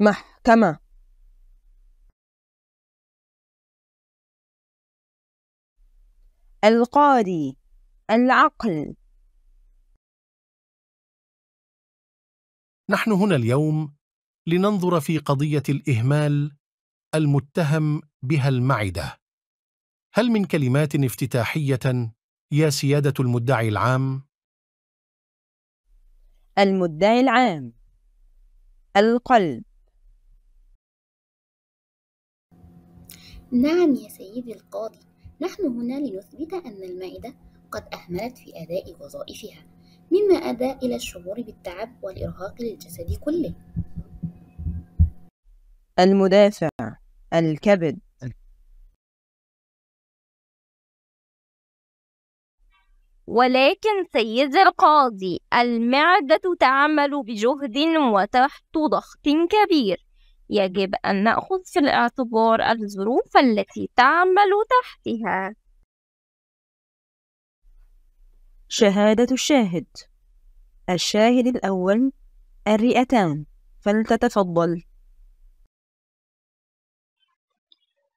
محكمة القاضي العقل نحن هنا اليوم لننظر في قضية الإهمال المتهم بها المعدة هل من كلمات افتتاحية يا سيادة المدعي العام؟ المدعي العام القلب نعم يا سيدي القاضي نحن هنا لنثبت أن المائدة قد أهملت في أداء وظائفها مما أدى إلى الشعور بالتعب والإرهاق للجسد كله المدافع الكبد ولكن سيدي القاضي المعدة تعمل بجهد وتحت ضغط كبير يجب أن نأخذ في الاعتبار الظروف التي تعمل تحتها شهادة الشاهد الشاهد الأول الرئتان فلتتفضل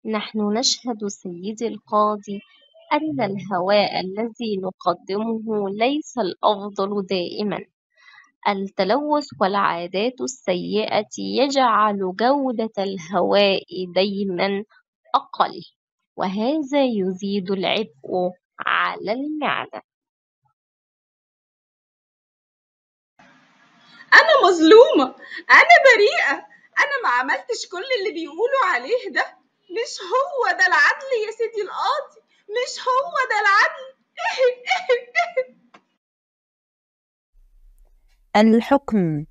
نحن نشهد سيدي القاضي أن الهواء الذي نقدمه ليس الأفضل دائما التلوث والعادات السيئة يجعل جودة الهواء دايما أقل وهذا يزيد العبء على المعدة أنا مظلومة أنا بريئة أنا ما عملتش كل اللي بيقولوا عليه ده مش هو ده العدل يا سيدي القاضي مش هو ده العدل الحكم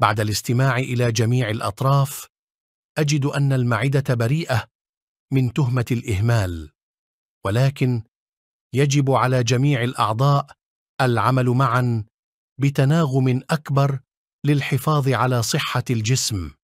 بعد الاستماع إلى جميع الأطراف أجد أن المعدة بريئة من تهمة الإهمال ولكن يجب على جميع الأعضاء العمل معا بتناغم أكبر للحفاظ على صحة الجسم